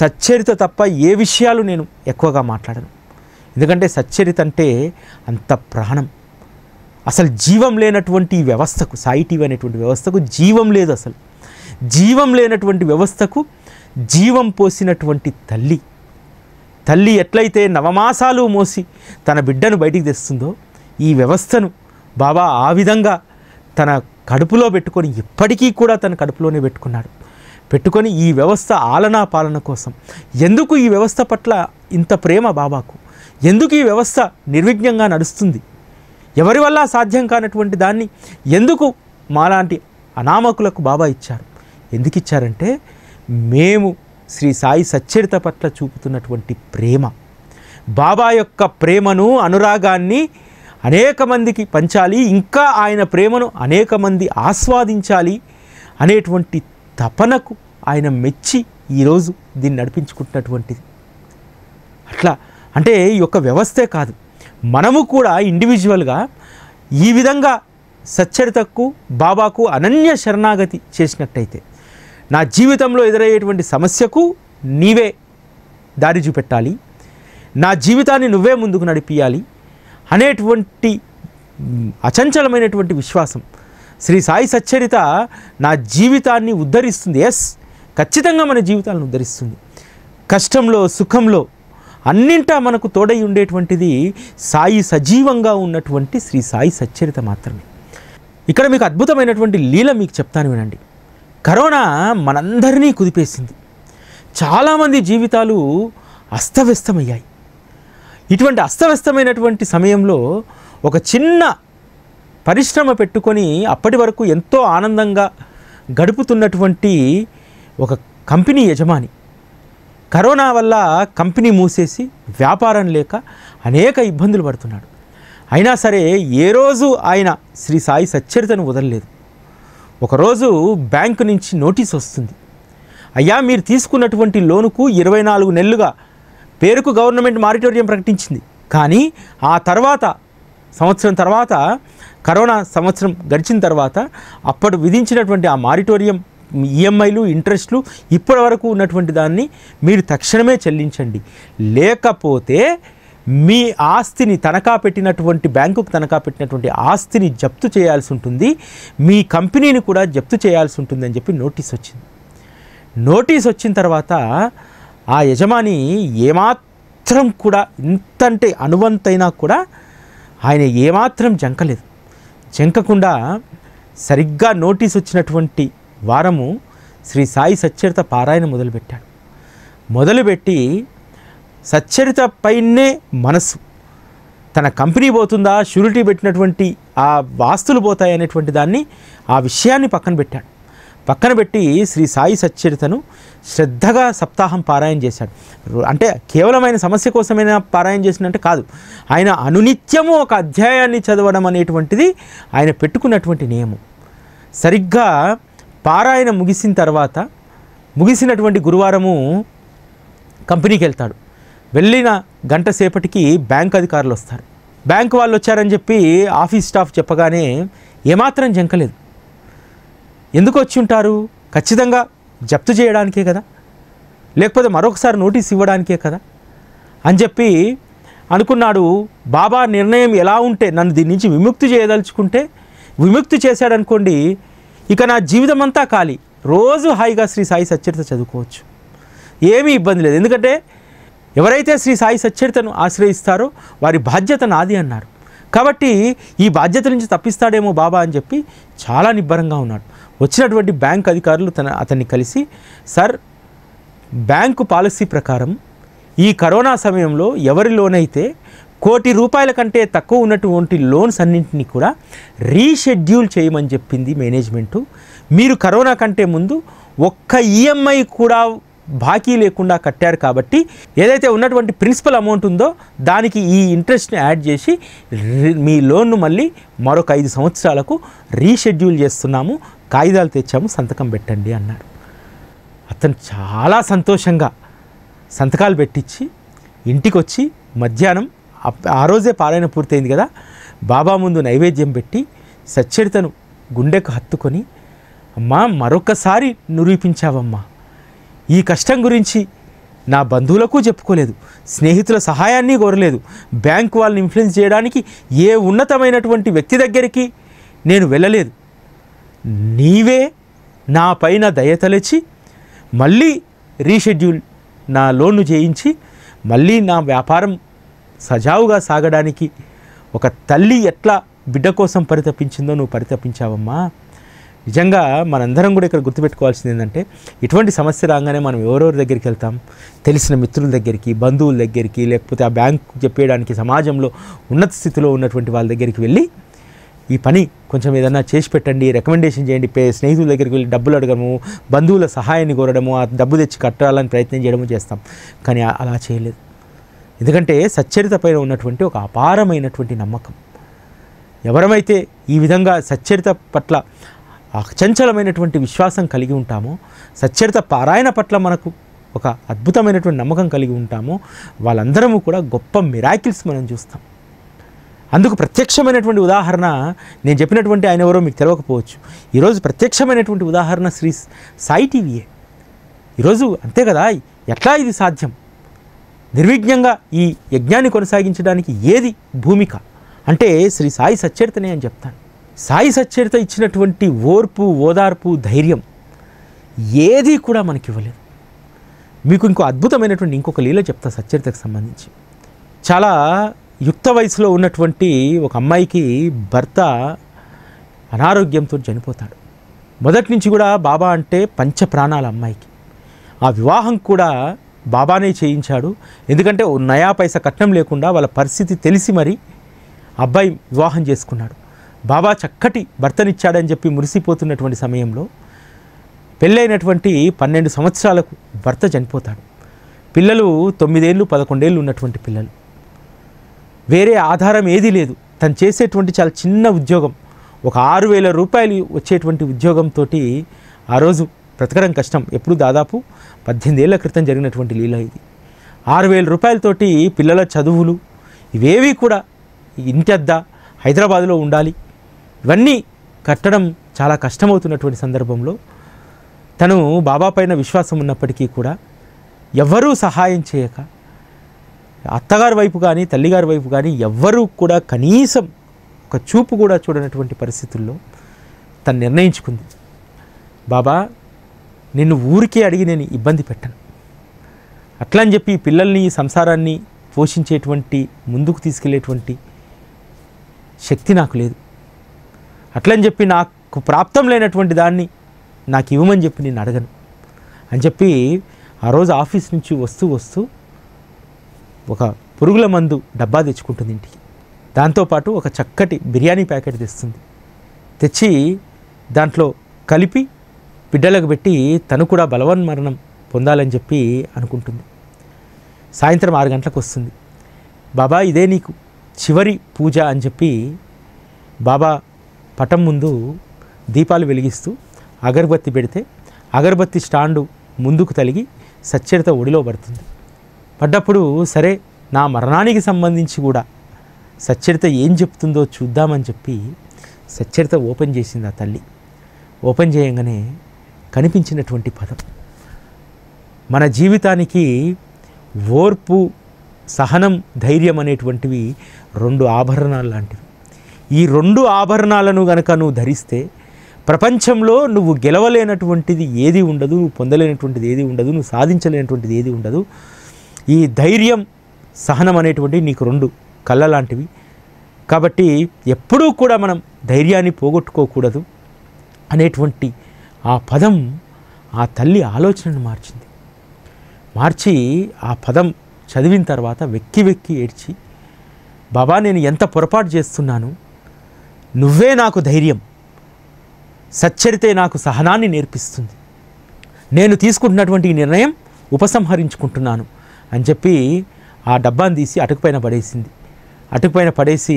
సచ్చరిత తప్ప ఏ విషయాలు నేను ఎక్కువగా మాట్లాడను ఎందుకంటే సచ్చరిత అంటే అంత ప్రాణం అసలు జీవం లేనటువంటి వ్యవస్థకు సాయి టీవీ అనేటువంటి వ్యవస్థకు జీవం లేదు అసలు జీవం లేనటువంటి వ్యవస్థకు జీవం పోసినటువంటి తల్లి తల్లి ఎట్లయితే నవమాసాలు మోసి తన బిడ్డను బయటికి తెస్తుందో ఈ వ్యవస్థను బాబా ఆ విధంగా తన కడుపులో పెట్టుకొని ఇప్పటికీ కూడా తన కడుపులోనే పెట్టుకున్నాడు పెట్టుకొని ఈ వ్యవస్థ ఆలనా పాలన కోసం ఎందుకు ఈ వ్యవస్థ పట్ల ఇంత ప్రేమ బాబాకు ఎందుకు ఈ వ్యవస్థ నిర్విఘ్నంగా నడుస్తుంది ఎవరి వల్ల సాధ్యం కానటువంటి దాన్ని ఎందుకు మాలాంటి అనామకులకు బాబా ఇచ్చారు ఎందుకు ఇచ్చారంటే మేము శ్రీ సాయి సచ్చరిత పట్ల చూపుతున్నటువంటి ప్రేమ బాబా యొక్క ప్రేమను అనురాగాన్ని అనేక మందికి పంచాలి ఇంకా ఆయన ప్రేమను అనేక మంది ఆస్వాదించాలి అనేటువంటి తపనకు ఆయన మెచ్చి ఈరోజు దీన్ని నడిపించుకుంటున్నటువంటిది అట్లా అంటే ఈ యొక్క వ్యవస్థే కాదు మనము కూడా ఇండివిజువల్గా ఈ విధంగా సచ్చరితకు బాబాకు అనన్య శరణాగతి చేసినట్టయితే నా జీవితంలో ఎదురయ్యేటువంటి సమస్యకు నీవే దారి చూపెట్టాలి నా జీవితాన్ని నువ్వే ముందుకు నడిపియాలి అనేటువంటి అచంచలమైనటువంటి విశ్వాసం శ్రీ సాయి సచ్చరిత నా జీవితాన్ని ఉద్ధరిస్తుంది ఎస్ ఖచ్చితంగా మన జీవితాలను ఉద్ధరిస్తుంది కష్టంలో సుఖంలో అన్నింటా మనకు తోడై ఉండేటువంటిది సాయి సజీవంగా ఉన్నటువంటి శ్రీ సాయి సచ్చరిత మాత్రమే ఇక్కడ మీకు అద్భుతమైనటువంటి లీల మీకు చెప్తాను వినండి కరోనా మనందరినీ కుదిపేసింది చాలామంది జీవితాలు అస్తవ్యస్తమయ్యాయి ఇటువంటి అస్తవ్యస్తమైనటువంటి సమయంలో ఒక చిన్న పరిశ్రమ పెట్టుకొని అప్పటి వరకు ఎంతో ఆనందంగా గడుపుతున్నటువంటి ఒక కంపెనీ యజమాని కరోనా వల్ల కంపెనీ మూసేసి వ్యాపారం లేక అనేక ఇబ్బందులు పడుతున్నాడు అయినా సరే ఏ రోజు ఆయన శ్రీ సాయి సచ్చరితను వదలలేదు ఒకరోజు బ్యాంకు నుంచి నోటీస్ వస్తుంది అయ్యా మీరు తీసుకున్నటువంటి లోనుకు ఇరవై నాలుగు నెలలుగా పేరుకు గవర్నమెంట్ మారిటోరియం ప్రకటించింది కానీ ఆ తర్వాత సంవత్సరం తర్వాత కరోనా సంవత్సరం గడిచిన తర్వాత అప్పుడు విధించినటువంటి ఆ మారిటోరియం ఈఎంఐలు ఇంట్రెస్ట్లు ఇప్పటి వరకు ఉన్నటువంటి దాన్ని మీరు తక్షణమే చెల్లించండి లేకపోతే మీ ఆస్తిని తనఖా పెట్టినటువంటి బ్యాంకుకు తనఖా పెట్టినటువంటి ఆస్తిని జప్తు చేయాల్సి ఉంటుంది మీ కంపెనీని కూడా జప్తు చేయాల్సి ఉంటుంది అని చెప్పి నోటీస్ వచ్చింది నోటీస్ వచ్చిన తర్వాత ఆ యజమాని ఏమాత్రం కూడా ఇంతంటే అనువంతైనా కూడా ఆయన ఏమాత్రం జంకలేదు జంకకుండా సరిగ్గా నోటీస్ వచ్చినటువంటి వారము శ్రీ సాయి సచ్చరిత పారాయణ మొదలుపెట్టాడు మొదలుపెట్టి సచ్చరిత పైనే మనసు తన కంపెనీ పోతుందా షూరిటీ పెట్టినటువంటి ఆ వాస్తులు పోతాయనేటువంటి దాన్ని ఆ విషయాన్ని పక్కన పెట్టాడు పక్కన పెట్టి శ్రీ సాయి సచ్చరితను శ్రద్ధగా సప్తాహం పారాయణ చేశాడు అంటే కేవలమైన సమస్య కోసమైనా పారాయణ చేసినట్టే కాదు ఆయన అనునిత్యము ఒక అధ్యాయాన్ని చదవడం అనేటువంటిది ఆయన పెట్టుకున్నటువంటి నియమం సరిగ్గా పారాయణ ముగిసిన తర్వాత ముగిసినటువంటి గురువారము కంపెనీకి వెళ్తాడు వెళ్ళిన గంట సేపటికి బ్యాంక్ అధికారులు వస్తారు బ్యాంక్ వాళ్ళు వచ్చారని చెప్పి ఆఫీస్ స్టాఫ్ చెప్పగానే ఏమాత్రం జంకలేదు ఎందుకు వచ్చి ఉంటారు ఖచ్చితంగా జప్తు చేయడానికే కదా లేకపోతే మరొకసారి నోటీస్ ఇవ్వడానికే కదా అని చెప్పి అనుకున్నాడు బాబా నిర్ణయం ఎలా ఉంటే నన్ను దీని నుంచి విముక్తి చేయదలుచుకుంటే విముక్తి చేశాడనుకోండి ఇక నా జీవితం అంతా ఖాళీ రోజు హాయిగా శ్రీ సాయి సచ్చరిత చదువుకోవచ్చు ఏమీ ఇబ్బంది లేదు ఎందుకంటే ఎవరైతే శ్రీ సాయి సచ్చరితను ఆశ్రయిస్తారో వారి బాధ్యత నాది అన్నారు కాబట్టి ఈ బాధ్యత నుంచి తప్పిస్తాడేమో బాబా అని చెప్పి చాలా నిబ్బరంగా ఉన్నాడు వచ్చినటువంటి బ్యాంక్ అధికారులు తన అతన్ని కలిసి సార్ బ్యాంకు పాలసీ ప్రకారం ఈ కరోనా సమయంలో ఎవరిలోనైతే కోటి రూపాయల కంటే తక్కువ ఉన్నటువంటి లోన్స్ అన్నింటినీ కూడా రీషెడ్యూల్ చేయమని చెప్పింది మేనేజ్మెంటు మీరు కరోనా కంటే ముందు ఒక్క ఈఎంఐ కూడా బాకీ లేకుండా కట్టారు కాబట్టి ఏదైతే ఉన్నటువంటి ప్రిన్సిపల్ అమౌంట్ ఉందో దానికి ఈ ఇంట్రెస్ట్ని యాడ్ చేసి మీ లోన్ను మళ్ళీ మరొక ఐదు సంవత్సరాలకు రీషెడ్యూల్ చేస్తున్నాము కాగితాలు తెచ్చాము సంతకం పెట్టండి అన్నారు అతను చాలా సంతోషంగా సంతకాలు పెట్టించి ఇంటికి వచ్చి మధ్యాహ్నం ఆ రోజే పారాయణ పూర్తయింది కదా బాబా ముందు నైవేద్యం పెట్టి సచ్చరితను గుండెకు హత్తుకొని అమ్మా మరొకసారి నిరూపించావమ్మా ఈ కష్టం గురించి నా బంధువులకు చెప్పుకోలేదు స్నేహితుల సహాయాన్ని కోరలేదు బ్యాంక్ వాళ్ళని ఇన్ఫ్లుయెన్స్ చేయడానికి ఏ ఉన్నతమైనటువంటి వ్యక్తి దగ్గరికి నేను వెళ్ళలేదు నీవే నా పైన దయతలచి మళ్ళీ రీషెడ్యూల్ నా లోన్ను చేయించి మళ్ళీ నా వ్యాపారం సజావుగా సాగడానికి ఒక తల్లి ఎట్లా బిడ్డ కోసం పరితపించిందో నువ్వు పరితపించావమ్మా నిజంగా మనందరం కూడా ఇక్కడ గుర్తుపెట్టుకోవాల్సింది ఏంటంటే ఇటువంటి సమస్య రాగానే మనం ఎవరెవరి దగ్గరికి వెళ్తాం తెలిసిన మిత్రుల దగ్గరికి బంధువుల దగ్గరికి లేకపోతే ఆ బ్యాంక్ చెప్పేయడానికి సమాజంలో ఉన్నత స్థితిలో ఉన్నటువంటి వాళ్ళ దగ్గరికి వెళ్ళి ఈ పని కొంచెం ఏదన్నా చేసి పెట్టండి రికమెండేషన్ చేయండి పే స్నేహితుల దగ్గరికి వెళ్ళి డబ్బులు అడగడము బంధువుల సహాయాన్ని కోరడము ఆ డబ్బు తెచ్చి కట్టాలని ప్రయత్నం చేయడము చేస్తాం కానీ అలా చేయలేదు ఎందుకంటే సచ్చరిత పైన ఉన్నటువంటి ఒక అపారమైనటువంటి నమ్మకం ఎవరమైతే ఈ విధంగా సచ్చరిత పట్ల అచంచలమైనటువంటి విశ్వాసం కలిగి ఉంటామో సచ్చరిత పారాయణ పట్ల మనకు ఒక అద్భుతమైనటువంటి నమ్మకం కలిగి ఉంటామో వాళ్ళందరము కూడా గొప్ప మిరాకిల్స్ మనం చూస్తాం అందుకు ప్రత్యక్షమైనటువంటి ఉదాహరణ నేను చెప్పినటువంటి ఆయన ఎవరో మీకు తెలియకపోవచ్చు ఈరోజు ప్రత్యక్షమైనటువంటి ఉదాహరణ శ్రీ సాయి టీవీయే ఈరోజు అంతే కదా ఎట్లా ఇది సాధ్యం నిర్విఘ్నంగా ఈ యజ్ఞాన్ని కొనసాగించడానికి ఏది భూమిక అంటే శ్రీ సాయి సచ్చరితనే అని చెప్తాను సాయి సచ్చరిత ఇచ్చినటువంటి ఓర్పు ఓదార్పు ధైర్యం ఏది కూడా మనకి ఇవ్వలేదు మీకు ఇంకో అద్భుతమైనటువంటి ఇంకొక లీల చెప్తా సచ్చరితకు సంబంధించి చాలా యుక్త వయసులో ఉన్నటువంటి ఒక అమ్మాయికి భర్త అనారోగ్యంతో చనిపోతాడు మొదటి నుంచి కూడా బాబా అంటే పంచ ప్రాణాల అమ్మాయికి ఆ వివాహం కూడా బాబానే చేయించాడు ఎందుకంటే నయా పైసా కట్నం లేకుండా వాళ్ళ పరిస్థితి తెలిసి మరి అబ్బాయి వివాహం చేసుకున్నాడు బాబా చక్కటి భర్తనిచ్చాడని చెప్పి మురిసిపోతున్నటువంటి సమయంలో పెళ్ళైనటువంటి పన్నెండు సంవత్సరాలకు భర్త చనిపోతాడు పిల్లలు తొమ్మిదేళ్ళు పదకొండేళ్ళు ఉన్నటువంటి పిల్లలు వేరే ఆధారం ఏదీ లేదు తను చేసేటువంటి చాలా చిన్న ఉద్యోగం ఒక ఆరు వేల రూపాయలు వచ్చేటువంటి ఉద్యోగంతో ఆ రోజు బ్రతకడం కష్టం ఎప్పుడు దాదాపు పద్దెనిమిది ఏళ్ల క్రితం జరిగినటువంటి లీల ఇది ఆరు వేల రూపాయలతోటి పిల్లల చదువులు ఇవేవి కూడా ఇంటి అద్ద హైదరాబాదులో ఉండాలి ఇవన్నీ కట్టడం చాలా కష్టమవుతున్నటువంటి సందర్భంలో తను బాబా పైన విశ్వాసం ఉన్నప్పటికీ కూడా ఎవ్వరూ సహాయం చేయక అత్తగారి వైపు కానీ తల్లిగారి వైపు కానీ ఎవ్వరూ కూడా కనీసం ఒక చూపు కూడా చూడనటువంటి పరిస్థితుల్లో తను నిర్ణయించుకుంది బాబా నిన్ను ఊరికే అడిగి నేను ఇబ్బంది పెట్టను అని చెప్పి పిల్లల్ని సంసారాన్ని పోషించేటువంటి ముందుకు తీసుకెళ్లేటువంటి శక్తి నాకు లేదు అట్లని చెప్పి నాకు ప్రాప్తం లేనటువంటి దాన్ని నాకు ఇవ్వమని చెప్పి నేను అడగను అని చెప్పి ఆ రోజు ఆఫీస్ నుంచి వస్తూ వస్తూ ఒక పురుగుల మందు డబ్బా తెచ్చుకుంటుంది ఇంటికి దాంతోపాటు ఒక చక్కటి బిర్యానీ ప్యాకెట్ తెస్తుంది తెచ్చి దాంట్లో కలిపి బిడ్డలకు పెట్టి తను కూడా బలవన్ మరణం పొందాలని చెప్పి అనుకుంటుంది సాయంత్రం ఆరు గంటలకు వస్తుంది బాబా ఇదే నీకు చివరి పూజ అని చెప్పి బాబా పటం ముందు దీపాలు వెలిగిస్తూ అగరబత్తి పెడితే అగరబత్తి స్టాండు ముందుకు తలిగి సచ్చరిత ఒడిలో పడుతుంది పడ్డప్పుడు సరే నా మరణానికి సంబంధించి కూడా సచ్చరిత ఏం చెప్తుందో చూద్దామని చెప్పి సచ్చరిత ఓపెన్ చేసింది ఆ తల్లి ఓపెన్ చేయగానే కనిపించినటువంటి పదం మన జీవితానికి ఓర్పు సహనం ధైర్యం అనేటువంటివి రెండు ఆభరణాలు లాంటివి ఈ రెండు ఆభరణాలను గనక నువ్వు ధరిస్తే ప్రపంచంలో నువ్వు గెలవలేనటువంటిది ఏది ఉండదు నువ్వు పొందలేనటువంటిది ఏది ఉండదు నువ్వు సాధించలేనటువంటిది ఏది ఉండదు ఈ ధైర్యం సహనం అనేటువంటి నీకు రెండు కళ్ళ లాంటివి కాబట్టి ఎప్పుడూ కూడా మనం ధైర్యాన్ని పోగొట్టుకోకూడదు అనేటువంటి ఆ పదం ఆ తల్లి ఆలోచనను మార్చింది మార్చి ఆ పదం చదివిన తర్వాత వెక్కి వెక్కి ఏడ్చి బాబా నేను ఎంత పొరపాటు చేస్తున్నాను నువ్వే నాకు ధైర్యం సచ్చరితే నాకు సహనాన్ని నేర్పిస్తుంది నేను తీసుకుంటున్నటువంటి నిర్ణయం ఉపసంహరించుకుంటున్నాను అని చెప్పి ఆ డబ్బాను తీసి అటుకుపైన పడేసింది అటుకుపైన పడేసి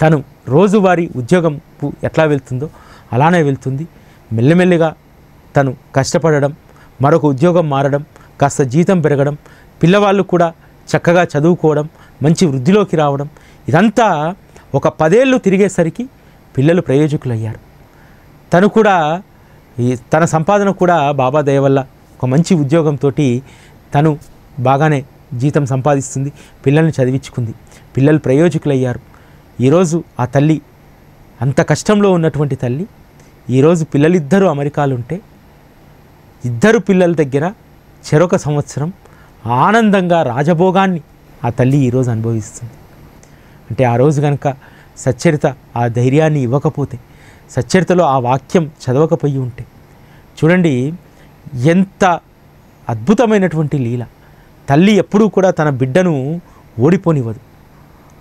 తను రోజువారీ ఉద్యోగం ఎట్లా వెళ్తుందో అలానే వెళ్తుంది మెల్లమెల్లిగా తను కష్టపడడం మరొక ఉద్యోగం మారడం కాస్త జీతం పెరగడం పిల్లవాళ్ళు కూడా చక్కగా చదువుకోవడం మంచి వృద్ధిలోకి రావడం ఇదంతా ఒక పదేళ్ళు తిరిగేసరికి పిల్లలు ప్రయోజకులయ్యారు తను కూడా తన సంపాదన కూడా బాబా దయ వల్ల ఒక మంచి ఉద్యోగంతో తను బాగానే జీతం సంపాదిస్తుంది పిల్లల్ని చదివించుకుంది పిల్లలు ప్రయోజకులయ్యారు ఈరోజు ఆ తల్లి అంత కష్టంలో ఉన్నటువంటి తల్లి ఈరోజు పిల్లలిద్దరూ అమెరికాలుంటే ఇద్దరు పిల్లల దగ్గర చెరొక సంవత్సరం ఆనందంగా రాజభోగాన్ని ఆ తల్లి ఈరోజు అనుభవిస్తుంది అంటే ఆ రోజు కనుక సచ్చరిత ఆ ధైర్యాన్ని ఇవ్వకపోతే సచ్చరితలో ఆ వాక్యం చదవకపోయి ఉంటే చూడండి ఎంత అద్భుతమైనటువంటి లీల తల్లి ఎప్పుడూ కూడా తన బిడ్డను ఓడిపోనివ్వదు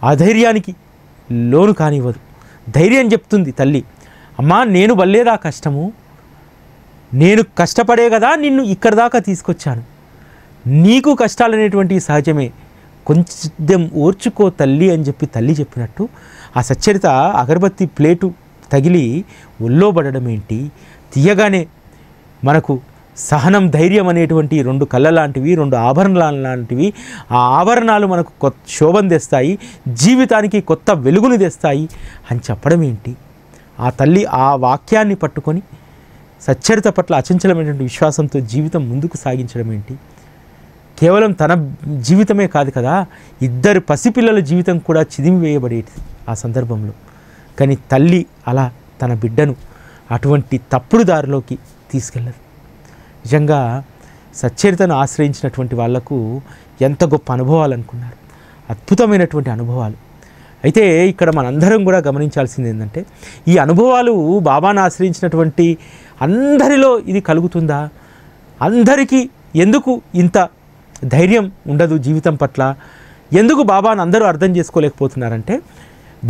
ఆ ధైర్యానికి లోను కానివ్వదు ధైర్యం చెప్తుంది తల్లి అమ్మా నేను వల్లేదా కష్టము నేను కష్టపడే కదా నిన్ను ఇక్కడ దాకా తీసుకొచ్చాను నీకు కష్టాలు అనేటువంటి సహజమే కొంచెం ఓర్చుకో తల్లి అని చెప్పి తల్లి చెప్పినట్టు ఆ సచ్చరిత అగరబత్తి ప్లేటు తగిలి ఒల్లో ఏంటి తీయగానే మనకు సహనం ధైర్యం అనేటువంటి రెండు కళ్ళ లాంటివి రెండు ఆభరణాలు లాంటివి ఆ ఆభరణాలు మనకు కొత్త శోభం తెస్తాయి జీవితానికి కొత్త వెలుగులు తెస్తాయి అని చెప్పడం ఏంటి ఆ తల్లి ఆ వాక్యాన్ని పట్టుకొని సచ్చరిత పట్ల అచంచలమైనటువంటి విశ్వాసంతో జీవితం ముందుకు సాగించడం ఏంటి కేవలం తన జీవితమే కాదు కదా ఇద్దరు పసిపిల్లల జీవితం కూడా చిదిమివేయబడేది ఆ సందర్భంలో కానీ తల్లి అలా తన బిడ్డను అటువంటి తప్పుడు దారిలోకి తీసుకెళ్ళదు నిజంగా సచ్చరితను ఆశ్రయించినటువంటి వాళ్లకు ఎంత గొప్ప అనుభవాలు అనుకున్నారు అద్భుతమైనటువంటి అనుభవాలు అయితే ఇక్కడ మనందరం కూడా గమనించాల్సింది ఏంటంటే ఈ అనుభవాలు బాబాను ఆశ్రయించినటువంటి అందరిలో ఇది కలుగుతుందా అందరికీ ఎందుకు ఇంత ధైర్యం ఉండదు జీవితం పట్ల ఎందుకు బాబాను అందరూ అర్థం చేసుకోలేకపోతున్నారంటే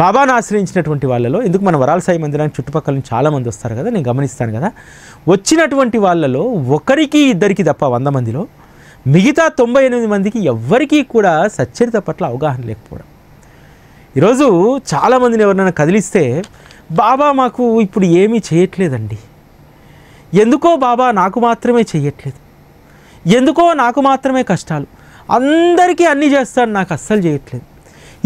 బాబాను ఆశ్రయించినటువంటి వాళ్ళలో ఎందుకు మన వరాల సాయి మందిరానికి చుట్టుపక్కల నుంచి చాలామంది వస్తారు కదా నేను గమనిస్తాను కదా వచ్చినటువంటి వాళ్ళలో ఒకరికి ఇద్దరికి తప్ప వంద మందిలో మిగతా తొంభై ఎనిమిది మందికి ఎవ్వరికీ కూడా సచ్చరిత పట్ల అవగాహన లేకపోవడం ఈరోజు చాలామందిని ఎవరినైనా కదిలిస్తే బాబా మాకు ఇప్పుడు ఏమీ చేయట్లేదండి ఎందుకో బాబా నాకు మాత్రమే చేయట్లేదు ఎందుకో నాకు మాత్రమే కష్టాలు అందరికీ అన్నీ చేస్తాను నాకు అస్సలు చేయట్లేదు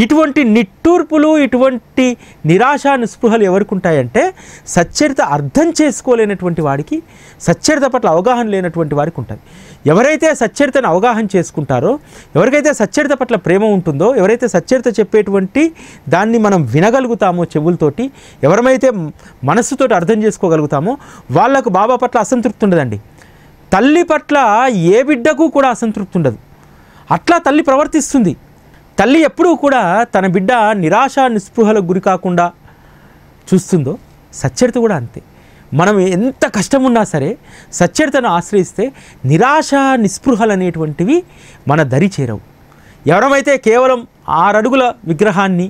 ఇటువంటి నిట్టూర్పులు ఇటువంటి నిరాశ నిస్పృహలు ఎవరికి ఉంటాయంటే సచ్చరిత అర్థం చేసుకోలేనటువంటి వాడికి సచ్చరిత పట్ల అవగాహన లేనటువంటి వారికి ఉంటుంది ఎవరైతే సచ్చరితను అవగాహన చేసుకుంటారో ఎవరికైతే సచ్చరిత పట్ల ప్రేమ ఉంటుందో ఎవరైతే సచ్చరిత చెప్పేటువంటి దాన్ని మనం వినగలుగుతామో చెవులతోటి ఎవరమైతే మనస్సుతో అర్థం చేసుకోగలుగుతామో వాళ్ళకు బాబా పట్ల అసంతృప్తి ఉండదండి తల్లి పట్ల ఏ బిడ్డకు కూడా అసంతృప్తి ఉండదు అట్లా తల్లి ప్రవర్తిస్తుంది తల్లి ఎప్పుడూ కూడా తన బిడ్డ నిరాశ నిస్పృహలకు గురి కాకుండా చూస్తుందో సచ్చరిత కూడా అంతే మనం ఎంత కష్టం ఉన్నా సరే సచ్చరితను ఆశ్రయిస్తే నిరాశ నిస్పృహలు అనేటువంటివి మన దరి చేరవు ఎవరమైతే కేవలం ఆరడుగుల విగ్రహాన్ని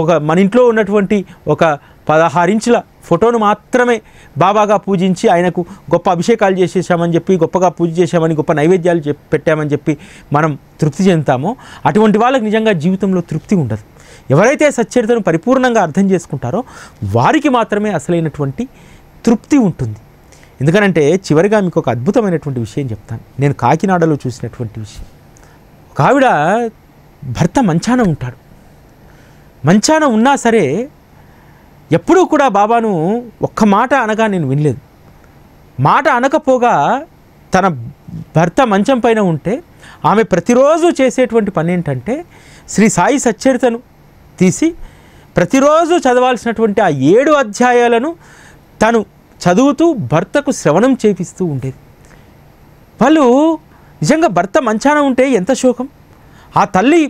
ఒక మన ఇంట్లో ఉన్నటువంటి ఒక పదహారించుల ఫోటోను మాత్రమే బాబాగా పూజించి ఆయనకు గొప్ప అభిషేకాలు చేసేసామని చెప్పి గొప్పగా పూజ చేసామని గొప్ప నైవేద్యాలు పెట్టామని చెప్పి మనం తృప్తి చెందుతామో అటువంటి వాళ్ళకి నిజంగా జీవితంలో తృప్తి ఉండదు ఎవరైతే సచ్చరితను పరిపూర్ణంగా అర్థం చేసుకుంటారో వారికి మాత్రమే అసలైనటువంటి తృప్తి ఉంటుంది ఎందుకనంటే చివరిగా మీకు ఒక అద్భుతమైనటువంటి విషయం చెప్తాను నేను కాకినాడలో చూసినటువంటి విషయం ఒక ఆవిడ భర్త మంచాన ఉంటాడు మంచాన ఉన్నా సరే ఎప్పుడూ కూడా బాబాను ఒక్క మాట అనగా నేను వినలేదు మాట అనకపోగా తన భర్త మంచం పైన ఉంటే ఆమె ప్రతిరోజు చేసేటువంటి పని ఏంటంటే శ్రీ సాయి సచ్చరితను తీసి ప్రతిరోజు చదవాల్సినటువంటి ఆ ఏడు అధ్యాయాలను తను చదువుతూ భర్తకు శ్రవణం చేపిస్తూ ఉండేది వాళ్ళు నిజంగా భర్త మంచాన ఉంటే ఎంత శోకం ఆ తల్లి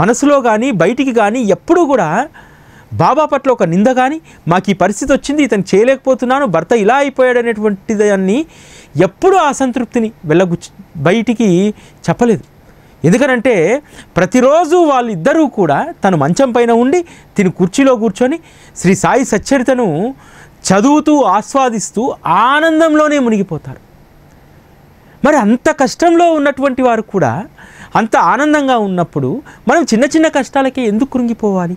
మనసులో కానీ బయటికి కానీ ఎప్పుడూ కూడా బాబా పట్ల ఒక నింద కానీ మాకు ఈ పరిస్థితి వచ్చింది ఇతను చేయలేకపోతున్నాను భర్త ఇలా అయిపోయాడు అనేటువంటి దాన్ని ఎప్పుడూ అసంతృప్తిని వెళ్ళగు బయటికి చెప్పలేదు ఎందుకనంటే ప్రతిరోజు వాళ్ళిద్దరూ కూడా తను మంచం పైన ఉండి తిని కుర్చీలో కూర్చొని శ్రీ సాయి సచ్చరితను చదువుతూ ఆస్వాదిస్తూ ఆనందంలోనే మునిగిపోతారు మరి అంత కష్టంలో ఉన్నటువంటి వారు కూడా అంత ఆనందంగా ఉన్నప్పుడు మనం చిన్న చిన్న కష్టాలకే ఎందుకు కృంగిపోవాలి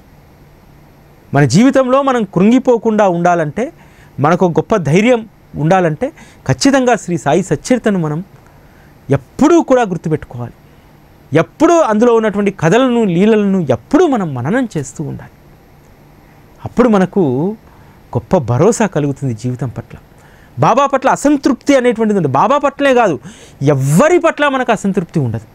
మన జీవితంలో మనం కృంగిపోకుండా ఉండాలంటే మనకు గొప్ప ధైర్యం ఉండాలంటే ఖచ్చితంగా శ్రీ సాయి సచ్చరితను మనం ఎప్పుడూ కూడా గుర్తుపెట్టుకోవాలి ఎప్పుడూ అందులో ఉన్నటువంటి కథలను లీలలను ఎప్పుడూ మనం మననం చేస్తూ ఉండాలి అప్పుడు మనకు గొప్ప భరోసా కలుగుతుంది జీవితం పట్ల బాబా పట్ల అసంతృప్తి అనేటువంటిది ఉంది బాబా పట్లే కాదు ఎవ్వరి పట్ల మనకు అసంతృప్తి ఉండదు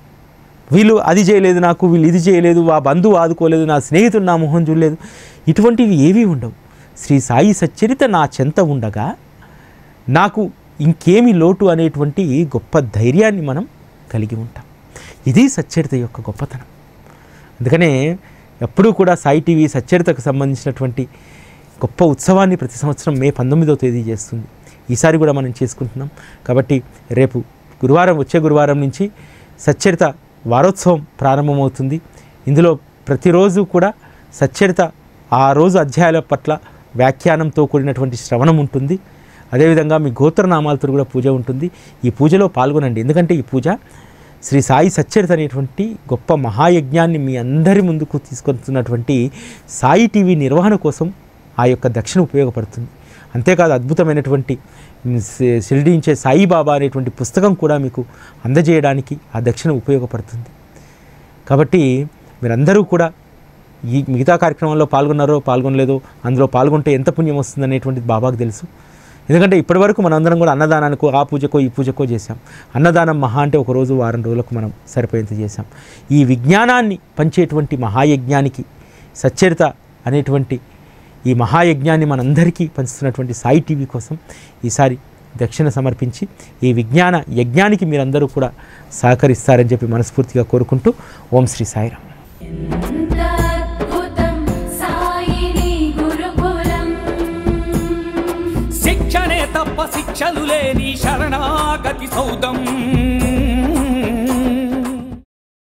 వీళ్ళు అది చేయలేదు నాకు వీళ్ళు ఇది చేయలేదు ఆ బంధువు ఆదుకోలేదు నా స్నేహితుడు నా మొహం చూడలేదు ఇటువంటివి ఏవీ ఉండవు శ్రీ సాయి సచ్చరిత నా చెంత ఉండగా నాకు ఇంకేమి లోటు అనేటువంటి గొప్ప ధైర్యాన్ని మనం కలిగి ఉంటాం ఇది సచ్చరిత యొక్క గొప్పతనం అందుకనే ఎప్పుడూ కూడా సాయి టీవీ సచ్చరితకు సంబంధించినటువంటి గొప్ప ఉత్సవాన్ని ప్రతి సంవత్సరం మే పంతొమ్మిదవ తేదీ చేస్తుంది ఈసారి కూడా మనం చేసుకుంటున్నాం కాబట్టి రేపు గురువారం వచ్చే గురువారం నుంచి సచ్చరిత వారోత్సవం ప్రారంభమవుతుంది ఇందులో ప్రతిరోజు కూడా సచ్చరిత ఆ రోజు అధ్యాయాల పట్ల వ్యాఖ్యానంతో కూడినటువంటి శ్రవణం ఉంటుంది అదేవిధంగా మీ గోత్రనామాలతో కూడా పూజ ఉంటుంది ఈ పూజలో పాల్గొనండి ఎందుకంటే ఈ పూజ శ్రీ సాయి సచ్చరిత అనేటువంటి గొప్ప మహాయజ్ఞాన్ని మీ అందరి ముందుకు తీసుకొస్తున్నటువంటి సాయి టీవీ నిర్వహణ కోసం ఆ యొక్క దక్షిణ ఉపయోగపడుతుంది అంతేకాదు అద్భుతమైనటువంటి శిల్డించే సాయిబాబా అనేటువంటి పుస్తకం కూడా మీకు అందజేయడానికి ఆ దక్షిణ ఉపయోగపడుతుంది కాబట్టి మీరందరూ కూడా ఈ మిగతా కార్యక్రమంలో పాల్గొన్నారో పాల్గొనలేదో అందులో పాల్గొంటే ఎంత పుణ్యం వస్తుంది అనేటువంటిది బాబాకు తెలుసు ఎందుకంటే ఇప్పటివరకు మనందరం కూడా అన్నదానానికో ఆ పూజకో ఈ పూజకో చేశాం అన్నదానం మహా అంటే ఒకరోజు వారం రోజులకు మనం సరిపోయేంత చేశాం ఈ విజ్ఞానాన్ని పంచేటువంటి మహాయజ్ఞానికి సచ్చరిత అనేటువంటి ఈ మహాయజ్ఞాన్ని మనందరికీ పంచుతున్నటువంటి సాయి టీవీ కోసం ఈసారి దక్షిణ సమర్పించి ఈ విజ్ఞాన యజ్ఞానికి మీరందరూ కూడా సహకరిస్తారని చెప్పి మనస్ఫూర్తిగా కోరుకుంటూ ఓం శ్రీ సాయిరామ్ శిక్షణే తప్ప శిక్షలు లేని శరణాగతి సౌదం